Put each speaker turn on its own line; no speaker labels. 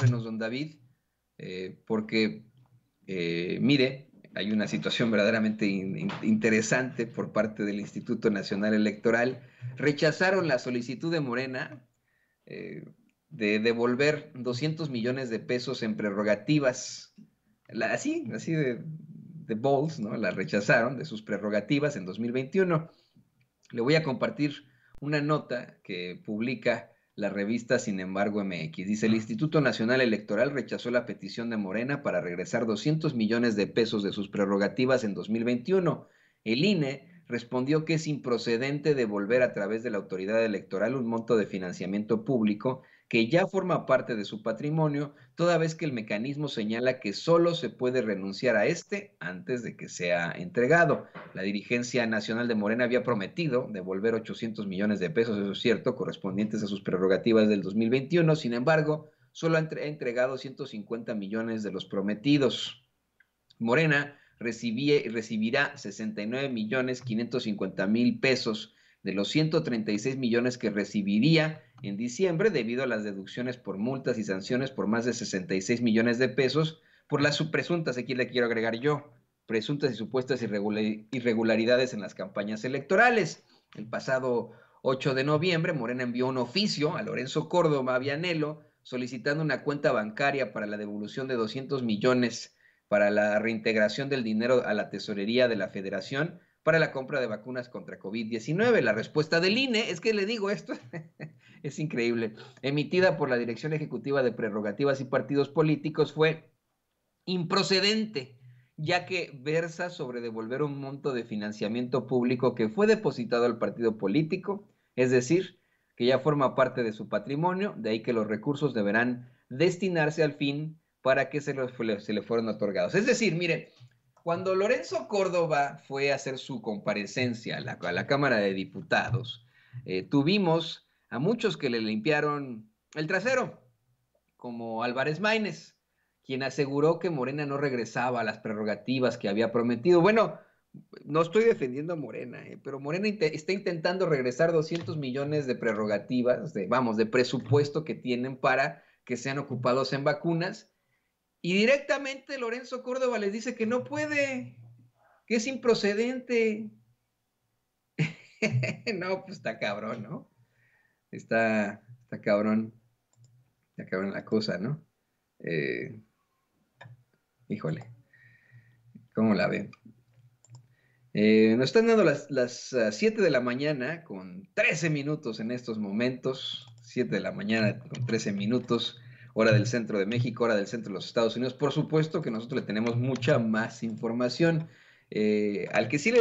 Venos, don David, eh, porque eh, mire, hay una situación verdaderamente interesante por parte del Instituto Nacional Electoral. Rechazaron la solicitud de Morena eh, de devolver 200 millones de pesos en prerrogativas, así, así de, de Bowles, ¿no? La rechazaron de sus prerrogativas en 2021. Le voy a compartir una nota que publica la revista Sin embargo MX. Dice, el ah. Instituto Nacional Electoral rechazó la petición de Morena para regresar 200 millones de pesos de sus prerrogativas en 2021. El INE respondió que es improcedente devolver a través de la autoridad electoral un monto de financiamiento público que ya forma parte de su patrimonio, toda vez que el mecanismo señala que solo se puede renunciar a este antes de que sea entregado. La dirigencia nacional de Morena había prometido devolver 800 millones de pesos, eso es cierto, correspondientes a sus prerrogativas del 2021, sin embargo, solo ha entregado 150 millones de los prometidos. Morena y recibirá 69 millones 550 mil pesos de los 136 millones que recibiría en diciembre debido a las deducciones por multas y sanciones por más de 66 millones de pesos por las presuntas, aquí le quiero agregar yo, presuntas y supuestas irregularidades en las campañas electorales. El pasado 8 de noviembre, Morena envió un oficio a Lorenzo Córdoba Vianelo solicitando una cuenta bancaria para la devolución de 200 millones para la reintegración del dinero a la tesorería de la federación para la compra de vacunas contra COVID-19. La respuesta del INE es que le digo esto, es increíble, emitida por la Dirección Ejecutiva de Prerrogativas y Partidos Políticos fue improcedente, ya que versa sobre devolver un monto de financiamiento público que fue depositado al partido político, es decir, que ya forma parte de su patrimonio, de ahí que los recursos deberán destinarse al fin para que se, se le fueron otorgados. Es decir, mire, cuando Lorenzo Córdoba fue a hacer su comparecencia a la, Cámara de Diputados, eh, tuvimos a muchos que le limpiaron el trasero, como Álvarez Maínez, quien aseguró que Morena no regresaba a las prerrogativas que había prometido. Bueno, no estoy defendiendo a Morena, eh, pero Morena está intentando regresar 200 millones de prerrogativas, vamos, de presupuesto que tienen para que sean ocupados en vacunas. Y directamente Lorenzo Córdoba les dice que no puede, que es improcedente. no, pues está cabrón, ¿no? está, está cabrón, está cabrón la cosa, ¿no? Eh, híjole, ¿cómo la ve. Eh, nos están dando las, 7 ah, de la mañana con 13 minutos en estos momentos. 7 de la mañana con 13 minutos, hora del centro de México, hora del centro de los Estados Unidos. Por supuesto que nosotros le tenemos mucha más información. Eh, al que sí